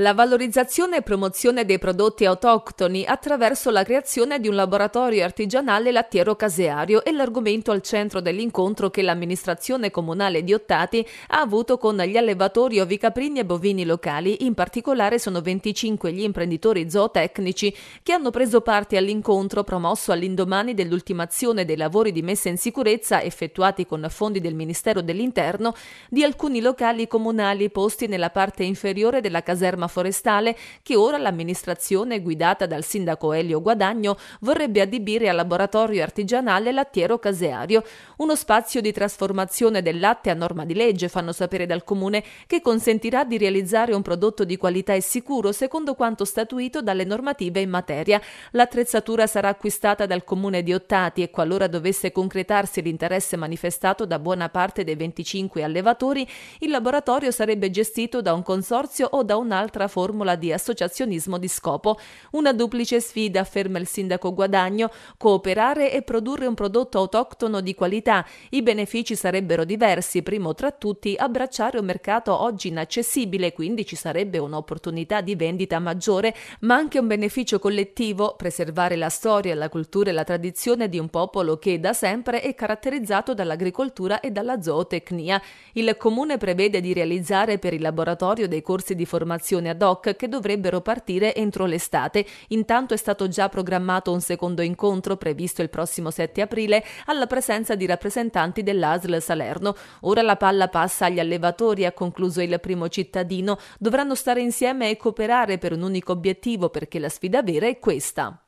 La valorizzazione e promozione dei prodotti autoctoni attraverso la creazione di un laboratorio artigianale lattiero caseario è l'argomento al centro dell'incontro che l'amministrazione comunale di Ottati ha avuto con gli allevatori ovicaprini e bovini locali. In particolare sono 25 gli imprenditori zootecnici che hanno preso parte all'incontro promosso all'indomani dell'ultimazione dei lavori di messa in sicurezza effettuati con fondi del Ministero dell'Interno di alcuni locali comunali posti nella parte inferiore della caserma forestale che ora l'amministrazione guidata dal sindaco Elio Guadagno vorrebbe adibire al laboratorio artigianale lattiero caseario, uno spazio di trasformazione del latte a norma di legge, fanno sapere dal comune, che consentirà di realizzare un prodotto di qualità e sicuro secondo quanto statuito dalle normative in materia. L'attrezzatura sarà acquistata dal comune di Ottati e qualora dovesse concretarsi l'interesse manifestato da buona parte dei 25 allevatori, il laboratorio sarebbe gestito da un consorzio o da un'altra un'altra formula di associazionismo di scopo. Una duplice sfida, afferma il sindaco Guadagno, cooperare e produrre un prodotto autoctono di qualità. I benefici sarebbero diversi, primo tra tutti abbracciare un mercato oggi inaccessibile, quindi ci sarebbe un'opportunità di vendita maggiore, ma anche un beneficio collettivo, preservare la storia, la cultura e la tradizione di un popolo che da sempre è caratterizzato dall'agricoltura e dalla zootecnia. Il comune prevede di realizzare per il laboratorio dei corsi di formazione commissione ad hoc che dovrebbero partire entro l'estate. Intanto è stato già programmato un secondo incontro previsto il prossimo 7 aprile alla presenza di rappresentanti dell'ASL Salerno. Ora la palla passa agli allevatori, ha concluso il primo cittadino. Dovranno stare insieme e cooperare per un unico obiettivo perché la sfida vera è questa.